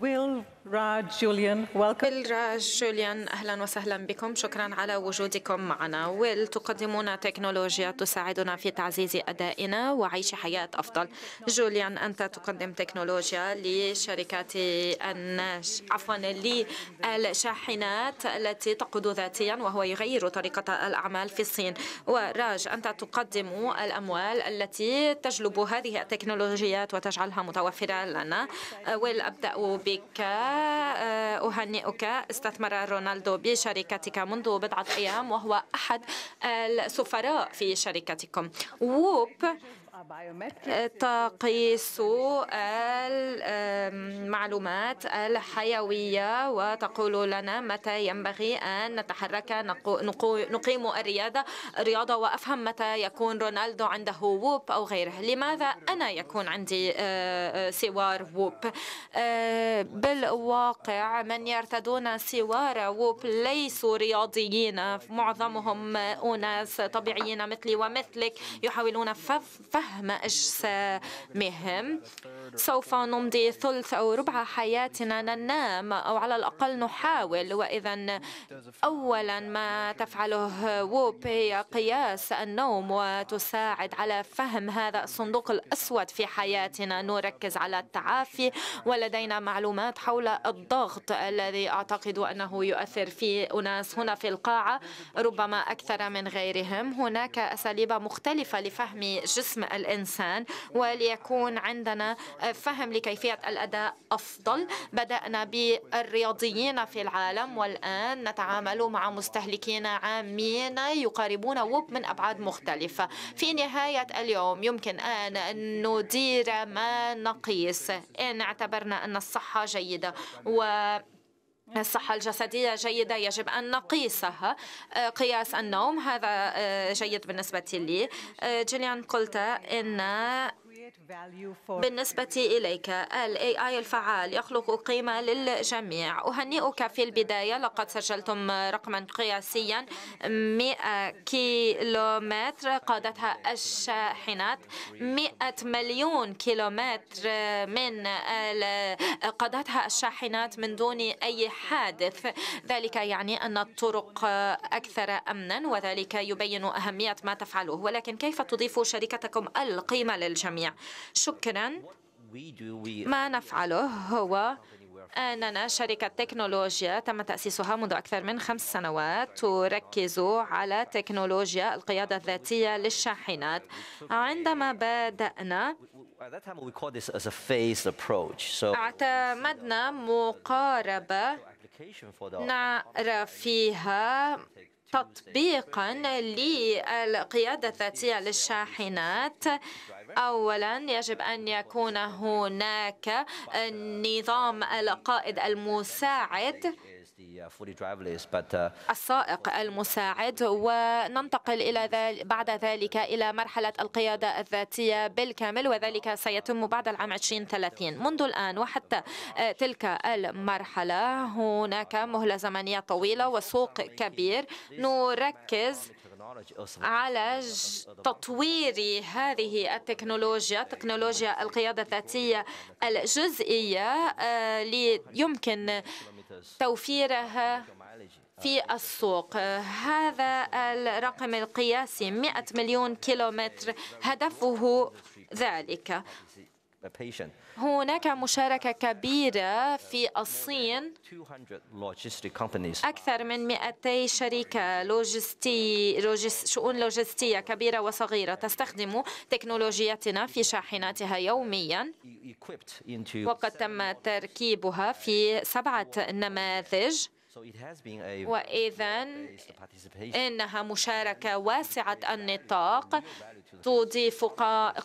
will راج جوليان ويل راج جوليان اهلا وسهلا بكم شكرا على وجودكم معنا ويل تقدمون تكنولوجيا تساعدنا في تعزيز ادائنا وعيش حياه افضل جوليان انت تقدم تكنولوجيا لشركات الناش عفوا للشاحنات التي تقود ذاتيا وهو يغير طريقه الاعمال في الصين وراج انت تقدم الاموال التي تجلب هذه التكنولوجيات وتجعلها متوفره لنا ويل ابدا بك أهنئك استثمر رونالدو بشركتك منذ بضعة أيام وهو أحد السفراء في شركتكم ووب تقيس المعلومات الحيوية وتقول لنا متى ينبغي أن نتحرك نقيم الرياضة الرياضة وأفهم متى يكون رونالدو عنده ووب أو غيره لماذا أنا يكون عندي آه، آه، سوار ووب آه، بالواقع من يرتدون سوار ووب ليسوا رياضيين معظمهم أناس طبيعيين مثلي ومثلك يحاولون فهم مهما أجسامهم سوف نمضي ثلث أو ربع حياتنا ننام أو على الأقل نحاول وإذا أولا ما تفعله ووب هي قياس النوم وتساعد على فهم هذا الصندوق الأسود في حياتنا نركز على التعافي ولدينا معلومات حول الضغط الذي أعتقد أنه يؤثر في أناس هنا في القاعة ربما أكثر من غيرهم هناك أساليب مختلفة لفهم جسم الإنسان وليكون عندنا فهم لكيفية الأداء أفضل بدأنا بالرياضيين في العالم والآن نتعامل مع مستهلكين عامين يقاربون ووب من أبعاد مختلفة في نهاية اليوم يمكن أن ندير ما نقيس إن اعتبرنا أن الصحة جيدة و الصحة الجسدية جيدة يجب أن نقيسها آه، قياس النوم هذا آه، جيد بالنسبة لي آه، جيليان قلت إن بالنسبة إليك الـ AI الفعال يخلق قيمة للجميع أهنئك في البداية لقد سجلتم رقما قياسيا 100 كيلومتر قادتها الشاحنات 100 مليون كيلومتر من قادتها الشاحنات من دون أي حادث ذلك يعني أن الطرق أكثر أمنا وذلك يبين أهمية ما تفعله ولكن كيف تضيف شركتكم القيمة للجميع شكرا ما نفعله هو أننا شركة تكنولوجيا تم تأسيسها منذ أكثر من خمس سنوات تركز على تكنولوجيا القيادة الذاتية للشاحنات عندما بدأنا اعتمدنا مقاربة نعرف فيها تطبيقا للقيادة الذاتية للشاحنات أولا يجب أن يكون هناك نظام القائد المساعد Uh, uh, السائق المساعد وننتقل إلى ذلك بعد ذلك إلى مرحلة القيادة الذاتية بالكامل وذلك سيتم بعد العام 2030 منذ الآن وحتى آه، تلك المرحلة هناك مهلة زمنية طويلة وسوق كبير نركز على تطوير هذه التكنولوجيا تكنولوجيا القيادة الذاتية الجزئية آه، يمكن توفيرها في السوق هذا الرقم القياسي 100 مليون كيلومتر هدفه ذلك هناك مشاركة كبيرة في الصين أكثر من 200 شركة لوجستي لوجست شؤون لوجستية كبيرة وصغيرة تستخدم تكنولوجيتنا في شاحناتها يوميا وقد تم تركيبها في سبعة نماذج وإذا إنها مشاركة واسعة النطاق تضيف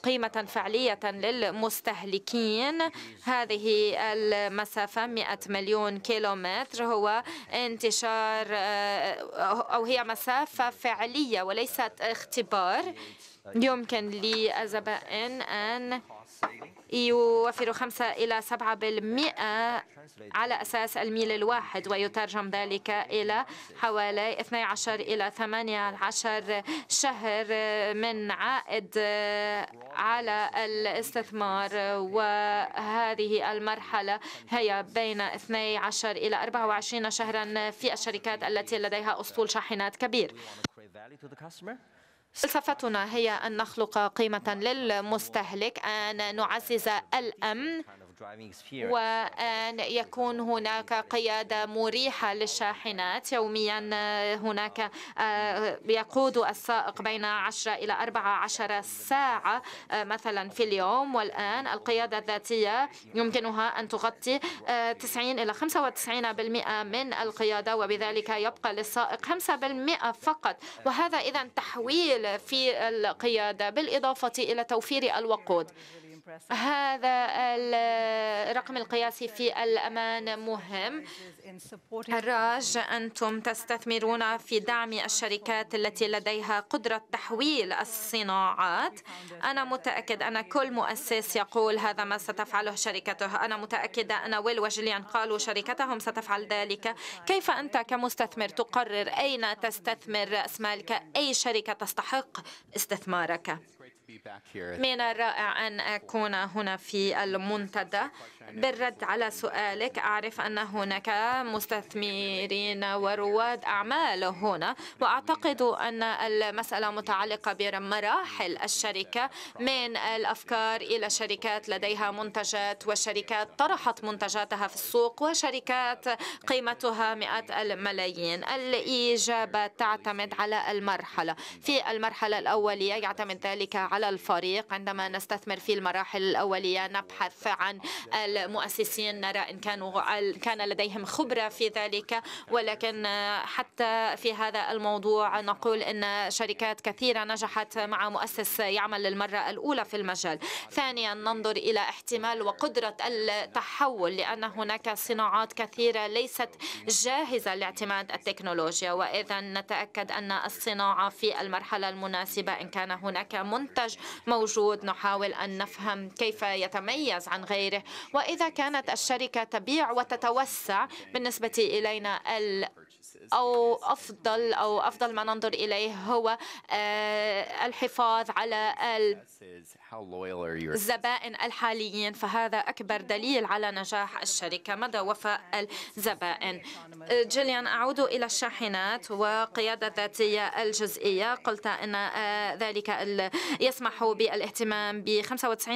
قيمة فعلية للمستهلكين هذه المسافة 100 مليون كيلومتر هو انتشار آه، أو هي مسافة فعلية وليست اختبار يمكن للزبائن أن يوفر 5 إلى 7% على أساس الميل الواحد ويترجم ذلك إلى حوالي 12 إلى 18 شهر من عائد على الاستثمار وهذه المرحلة هي بين 12 إلى 24 شهرا في الشركات التي لديها أسطول شاحنات كبير. فلسفتنا هي أن نخلق قيمة للمستهلك أن نعزز الأمن وأن يكون هناك قيادة مريحة للشاحنات يوميا آه، هناك آه، يقود السائق بين 10 إلى 14 ساعة آه، مثلا في اليوم والآن القيادة الذاتية يمكنها أن تغطي 90 إلى 95% بالمئة من القيادة وبذلك يبقى للسائق 5% بالمئة فقط وهذا إذا تحويل في القيادة بالإضافة إلى توفير الوقود هذا الرقم القياسي في الأمان مهم الراج أنتم تستثمرون في دعم الشركات التي لديها قدرة تحويل الصناعات أنا متأكد أن كل مؤسس يقول هذا ما ستفعله شركته أنا متأكدة أن ويل وجليان قالوا شركتهم ستفعل ذلك كيف أنت كمستثمر تقرر أين تستثمر رأس مالك أي شركة تستحق استثمارك من الرائع أن أكون هنا في المنتدى بالرد على سؤالك أعرف أن هناك مستثمرين ورواد أعمال هنا وأعتقد أن المسألة متعلقة بمراحل الشركة من الأفكار إلى شركات لديها منتجات وشركات طرحت منتجاتها في السوق وشركات قيمتها مئات الملايين الإجابة تعتمد على المرحلة في المرحلة الأولية يعتمد ذلك على على الفريق عندما نستثمر في المراحل الأولية نبحث عن المؤسسين نرى إن كانوا كان لديهم خبرة في ذلك ولكن حتى في هذا الموضوع نقول إن شركات كثيرة نجحت مع مؤسس يعمل للمرة الأولى في المجال ثانيا ننظر إلى احتمال وقدرة التحول لأن هناك صناعات كثيرة ليست جاهزة لاعتماد التكنولوجيا وإذا نتأكد أن الصناعة في المرحلة المناسبة إن كان هناك منتج المنتج موجود نحاول أن نفهم كيف يتميز عن غيره وإذا كانت الشركة تبيع وتتوسع بالنسبة إلينا أو أفضل أو أفضل ما ننظر إليه هو آه، الحفاظ على الزبائن الحاليين فهذا أكبر دليل على نجاح الشركة مدى وفاء الزبائن آه، جيليان أعود إلى الشاحنات وقيادة ذاتية الجزئية قلت أن آه، ذلك يسمح بالاهتمام ب 95%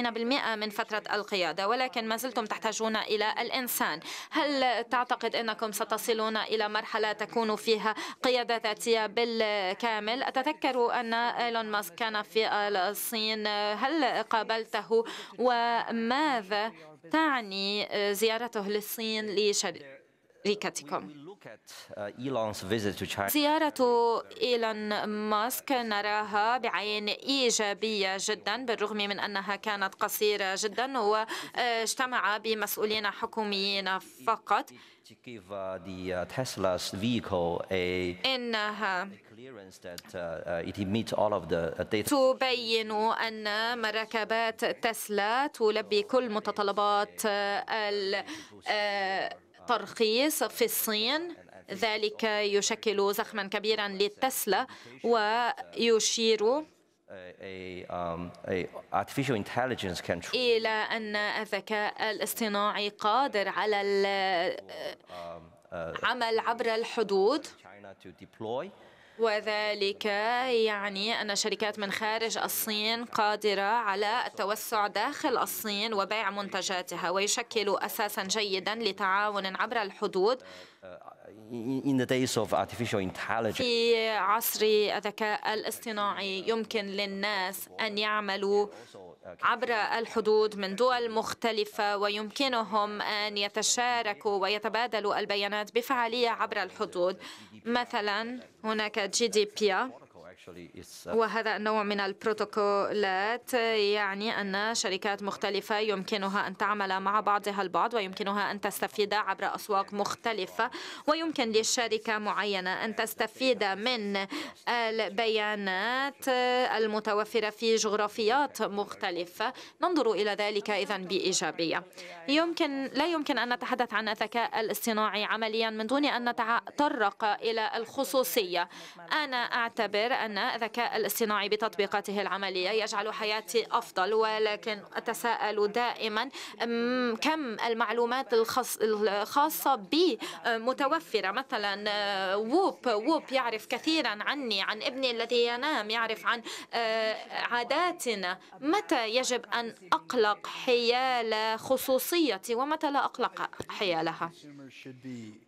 من فترة القيادة ولكن ما زلتم تحتاجون إلى الإنسان هل تعتقد أنكم ستصلون إلى مرحلة تكون فيها قيادة ذاتية بالكامل أتذكر أن إيلون ماسك كان في الصين هل قابلته وماذا تعني زيارته للصين لشركة زيارة إيلون ماسك نراها بعين إيجابية جدا بالرغم من أنها كانت قصيرة جدا واجتمع بمسؤولين حكوميين فقط إنها تبين أن مركبات تسلا تلبي كل متطلبات الترخيص في الصين ذلك يشكل زخما كبيرا للتسلا ويشير إلى أن الذكاء الاصطناعي قادر على العمل um, uh, عبر الحدود وذلك يعني أن شركات من خارج الصين قادرة على التوسع داخل الصين وبيع منتجاتها ويشكل أساسا جيدا لتعاون عبر الحدود في عصر الذكاء الاصطناعي يمكن للناس أن يعملوا عبر الحدود من دول مختلفة ويمكنهم أن يتشاركوا ويتبادلوا البيانات بفعالية عبر الحدود مثلا هناك جي دي بي Uh, وهذا النوع من البروتوكولات يعني أن شركات مختلفة يمكنها أن تعمل مع بعضها البعض ويمكنها أن تستفيد عبر أسواق مختلفة ويمكن لشركة معينة أن تستفيد من البيانات المتوفرة في جغرافيات مختلفة ننظر إلى ذلك إذا بإيجابية يمكن لا يمكن أن نتحدث عن الذكاء الاصطناعي عمليا من دون أن نتطرق إلى الخصوصية أنا أعتبر أن أن الذكاء الاصطناعي بتطبيقاته العملية يجعل حياتي أفضل ولكن أتساءل دائما كم المعلومات الخاصة بي متوفرة مثلا آه، ووب ووب يعرف كثيرا عني عن ابني الذي ينام يعرف عن آه، عاداتنا متى يجب أن أقلق حيال خصوصيتي ومتى لا أقلق حيالها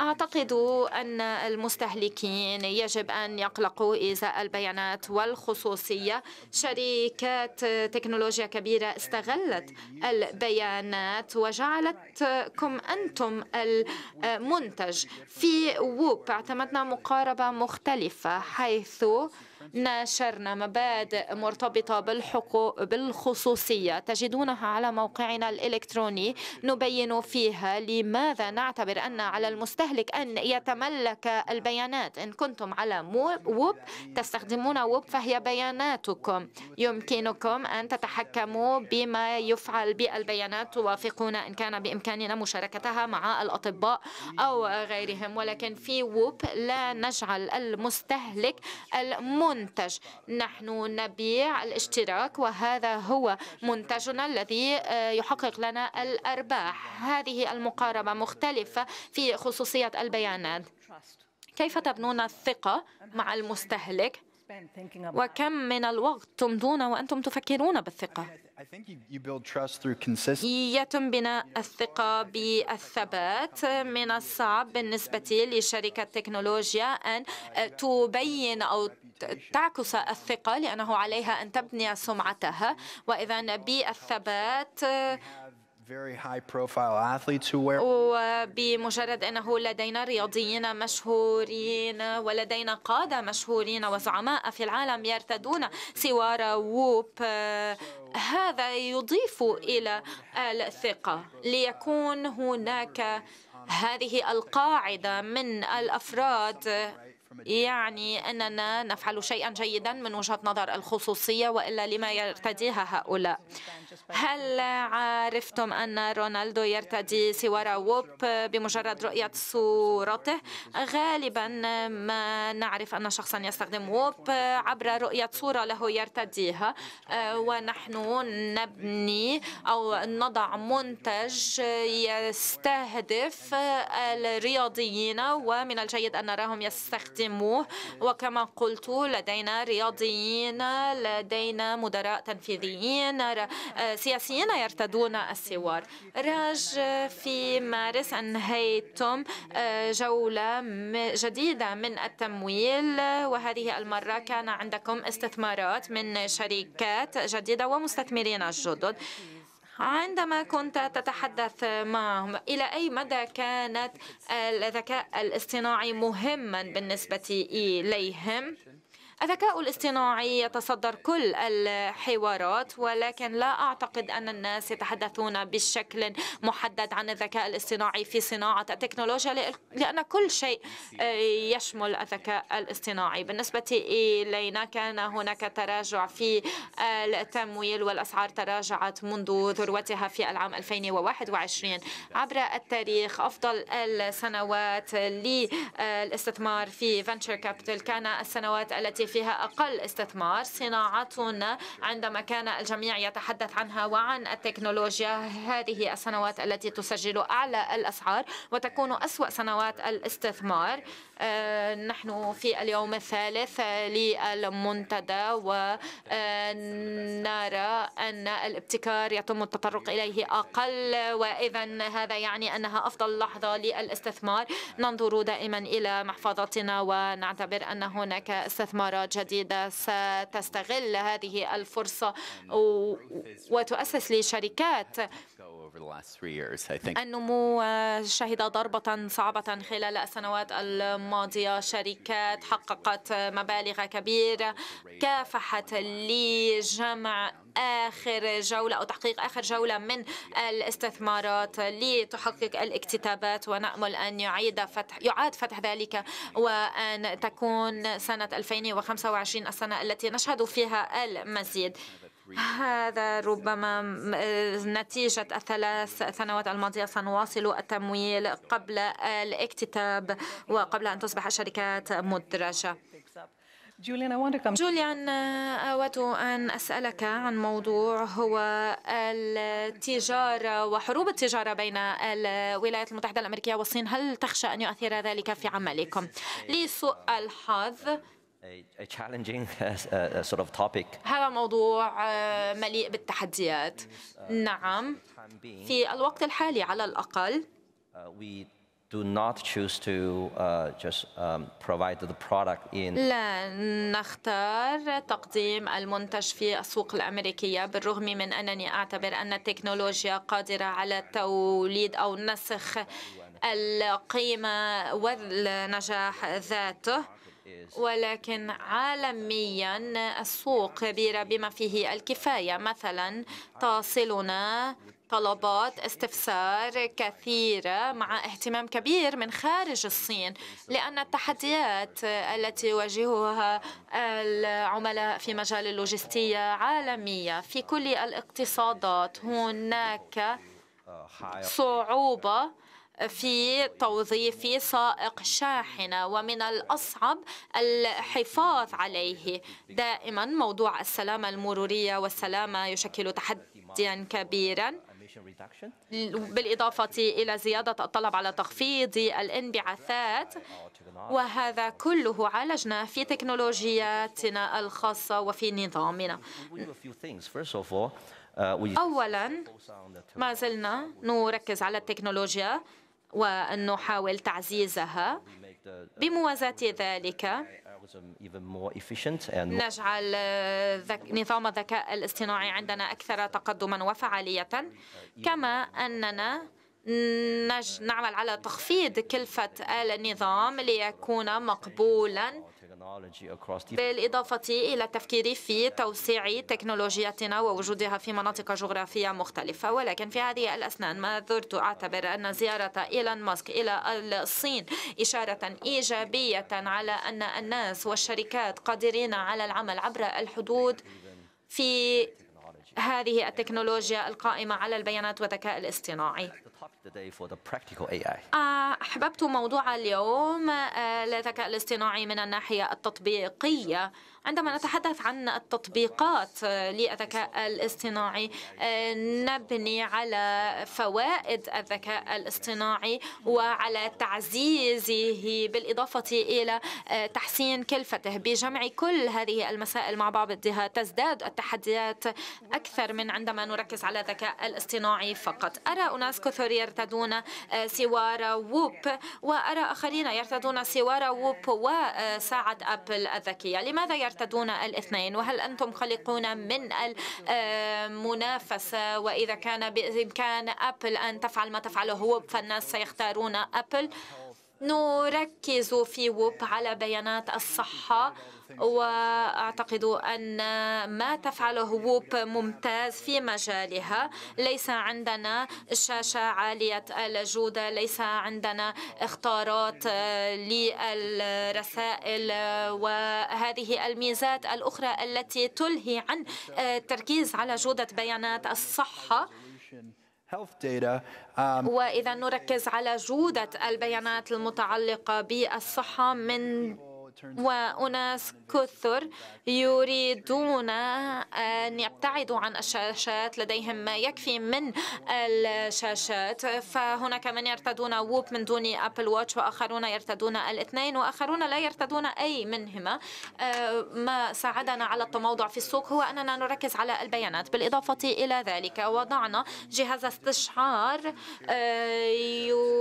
أعتقد أن المستهلكين يجب أن يقلقوا إزاء البيانات البيانات والخصوصية شركات تكنولوجيا كبيرة استغلت البيانات وجعلتكم أنتم المنتج في ووب اعتمدنا مقاربة مختلفة حيث نشرنا مبادئ مرتبطة بالحقوق بالخصوصية تجدونها على موقعنا الإلكتروني نبين فيها لماذا نعتبر أن على المستهلك أن يتملك البيانات إن كنتم على ووب تستخدمون ووب فهي بياناتكم يمكنكم أن تتحكموا بما يفعل بالبيانات توافقون إن كان بإمكاننا مشاركتها مع الأطباء أو غيرهم ولكن في ووب لا نجعل المستهلك الم منتج نحن نبيع الاشتراك وهذا هو منتجنا الذي آه، يحقق لنا الأرباح هذه المقاربة مختلفة في خصوصية البيانات كيف تبنون الثقة مع المستهلك وكم من الوقت تمضون وأنتم تفكرون بالثقة يتم بناء الثقة بالثبات من الصعب بالنسبة لشركة تكنولوجيا أن تبين أو تعكس الثقة لأنه عليها أن تبني سمعتها وإذا بالثبات وبمجرد أنه لدينا رياضيين مشهورين ولدينا قادة مشهورين وزعماء في العالم يرتدون سوار ووب هذا يضيف إلى الثقة ليكون هناك هذه القاعدة من الأفراد يعني أننا نفعل شيئا جيدا من وجهة نظر الخصوصية وإلا لما يرتديها هؤلاء هل عرفتم أن رونالدو يرتدي سوار ووب بمجرد رؤية صورته غالبا ما نعرف أن شخصا يستخدم ووب عبر رؤية صورة له يرتديها آه، ونحن نبني أو نضع منتج يستهدف الرياضيين ومن الجيد أن نراهم يستخدم يقدموه وكما قلت لدينا رياضيين لدينا مدراء تنفيذيين آه، سياسيين يرتدون السوار راج في مارس أنهيتم آه، جولة جديدة من التمويل وهذه المرة كان عندكم استثمارات من شركات جديدة ومستثمرين الجدد عندما كنت تتحدث معهم إلى أي مدى كانت الذكاء الاصطناعي مهما بالنسبة إليهم الذكاء الاصطناعي يتصدر كل الحوارات ولكن لا أعتقد أن الناس يتحدثون بشكل محدد عن الذكاء الاصطناعي في صناعة التكنولوجيا لأن كل شيء آه، يشمل الذكاء الاصطناعي بالنسبة إلينا كان هناك تراجع في آه، التمويل والأسعار تراجعت منذ ذروتها في العام 2021 عبر التاريخ أفضل السنوات للاستثمار في فنتشر كابيتال كان السنوات التي فيها أقل استثمار صناعة عندما كان الجميع يتحدث عنها وعن التكنولوجيا هذه السنوات التي تسجل أعلى الأسعار وتكون أسوأ سنوات الاستثمار آه، نحن في اليوم الثالث للمنتدى ونرى آه، أن الابتكار يتم التطرق إليه أقل وإذا هذا يعني أنها أفضل لحظة للاستثمار ننظر دائما إلى محفظتنا ونعتبر أن هناك استثمارات جديدة ستستغل هذه الفرصة وتؤسس لشركات النمو آه، شهد ضربة صعبة خلال السنوات الماضية شركات حققت آه، مبالغ كبيرة كافحت لجمع آخر جولة أو تحقيق آخر جولة من الاستثمارات لتحقق الاكتتابات ونأمل أن يعيد فتح يعاد فتح ذلك وأن تكون سنة 2025 السنة التي نشهد فيها المزيد هذا ربما نتيجة الثلاث سنوات الماضية سنواصل التمويل قبل الاكتتاب وقبل أن تصبح الشركات مدرجة جوليان أود أن أسألك عن موضوع هو التجارة وحروب التجارة بين الولايات المتحدة الأمريكية والصين هل تخشى أن يؤثر ذلك في عملكم؟ لسوء الحظ A challenging uh, uh, sort of topic. هذا موضوع آه، مليء بالتحديات. Uh, نعم، في الوقت الحالي على الأقل. We do not choose to just um, provide the product in. لا نختار تقديم المنتج في السوق الأمريكية بالرغم من أنني أعتبر أن التكنولوجيا قادرة على توليد أو نسخ القيمة والنجاح ذاته. ولكن عالميا السوق كبيرة بما فيه الكفاية مثلا تصلنا طلبات استفسار كثيرة مع اهتمام كبير من خارج الصين لأن التحديات التي يواجهها العملاء في مجال اللوجستية عالمية في كل الاقتصادات هناك صعوبة في توظيف سائق شاحنة ومن الأصعب الحفاظ عليه دائما موضوع السلامة المرورية والسلامة يشكل تحديا كبيرا بالإضافة إلى زيادة الطلب على تخفيض الانبعاثات وهذا كله عالجناه في تكنولوجياتنا الخاصة وفي نظامنا أولا ما زلنا نركز على التكنولوجيا وأن نحاول تعزيزها بموازاة ذلك نجعل نظام الذكاء الاصطناعي عندنا أكثر تقدما وفعالية كما أننا نعمل على تخفيض كلفة النظام ليكون مقبولا بالإضافة إلى التفكير في توسيع تكنولوجياتنا ووجودها في مناطق جغرافية مختلفة ولكن في هذه الأثناء ما زرت أعتبر أن زيارة إيلان ماسك إلى الصين إشارة إيجابية على أن الناس والشركات قادرين على العمل عبر الحدود في هذه التكنولوجيا القائمة على البيانات والذكاء الاصطناعي أحببت موضوع اليوم الذكاء آه، الاصطناعي من الناحية التطبيقية عندما نتحدث عن التطبيقات للذكاء آه، الاصطناعي آه، نبني على فوائد الذكاء الاصطناعي وعلى تعزيزه بالإضافة إلى تحسين كلفته بجمع كل هذه المسائل مع بعضها تزداد التحديات أكثر من عندما نركز على الذكاء الاصطناعي فقط أرى أناس كثر الأكثر يرتدون آه، سوار ووب وأرى آخرين يرتدون سوار ووب وساعة أبل الذكية لماذا يرتدون الاثنين وهل أنتم خلقون من المنافسة وإذا كان بإمكان أبل أن تفعل ما تفعله ووب فالناس سيختارون أبل نركز في ووب على بيانات الصحة وأعتقد أن ما تفعله ووب ممتاز في مجالها ليس عندنا شاشة عالية الجودة ليس عندنا اختارات للرسائل وهذه الميزات الأخرى التي تلهي عن التركيز على جودة بيانات الصحة Um, وإذا نركز على جودة البيانات المتعلقة بالصحة من وأناس كثر يريدون أن يبتعدوا عن الشاشات لديهم ما يكفي من الشاشات فهناك من يرتدون ووب من دون أبل واتش وآخرون يرتدون الاثنين وآخرون لا يرتدون أي منهما أه، ما ساعدنا على التموضع في السوق هو أننا نركز على البيانات بالإضافة إلى ذلك وضعنا جهاز استشعار أه،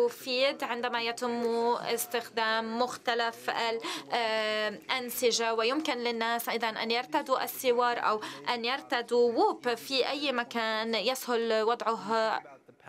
يفيد عندما يتم استخدام مختلف آه، أنسجة ويمكن للناس أيضا أن يرتدوا السوار أو أن يرتدوا ووب في أي مكان يسهل وضعه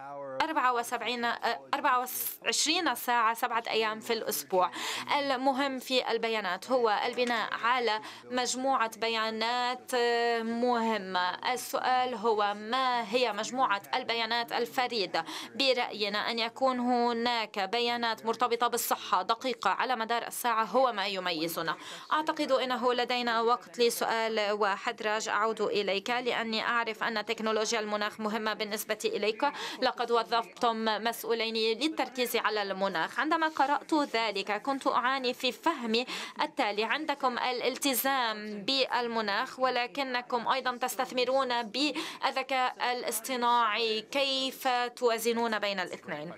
74 24 ساعة سبعة أيام في الأسبوع المهم في البيانات هو البناء على مجموعة بيانات آه، مهمة السؤال هو ما هي مجموعة البيانات الفريدة برأينا أن يكون هناك بيانات مرتبطة بالصحة دقيقة على مدار الساعة هو ما يميزنا أعتقد أنه لدينا وقت لسؤال واحد راج أعود إليك لأني أعرف أن تكنولوجيا المناخ مهمة بالنسبة إليك لقد وظفتم مسؤولين للتركيز على المناخ عندما قرأت ذلك كنت أعاني في فهمي التالي عندكم الالتزام بالمناخ ولكنكم أيضا تستثمرون بالذكاء الاصطناعي كيف توازنون بين الاثنين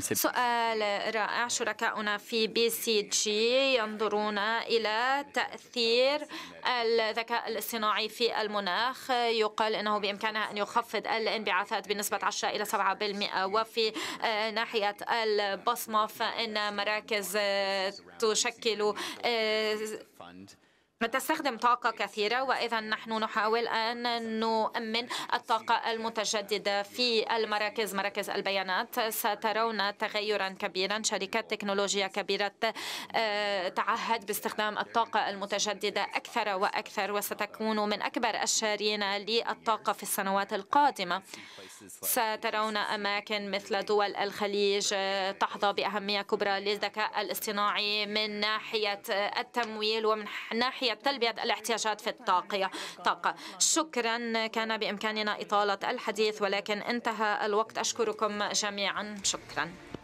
سؤال رائع شركاؤنا في بي سي جي ينظرون إلى تأثير الذكاء الاصطناعي في المناخ يقال أنه بإمكانها أن يخفض الانبعاثات بنسبة 10% 10 إلى 7% وفي آه، ناحية البصمة فإن مراكز آه، تشكل آه، تستخدم طاقة كثيرة وإذا نحن نحاول أن نؤمن الطاقة المتجددة في المراكز مراكز البيانات سترون تغيرا كبيرا شركات تكنولوجيا كبيرة آه، تعهد باستخدام الطاقة المتجددة أكثر وأكثر وستكون من أكبر الشارين للطاقة في السنوات القادمة سترون أماكن مثل دول الخليج آه، تحظى بأهمية كبرى للذكاء الاصطناعي من ناحية التمويل ومن ناحية ناحية تلبية الاحتياجات في الطاقة طاقة شكرا كان بإمكاننا إطالة الحديث ولكن انتهى الوقت أشكركم جميعا شكرا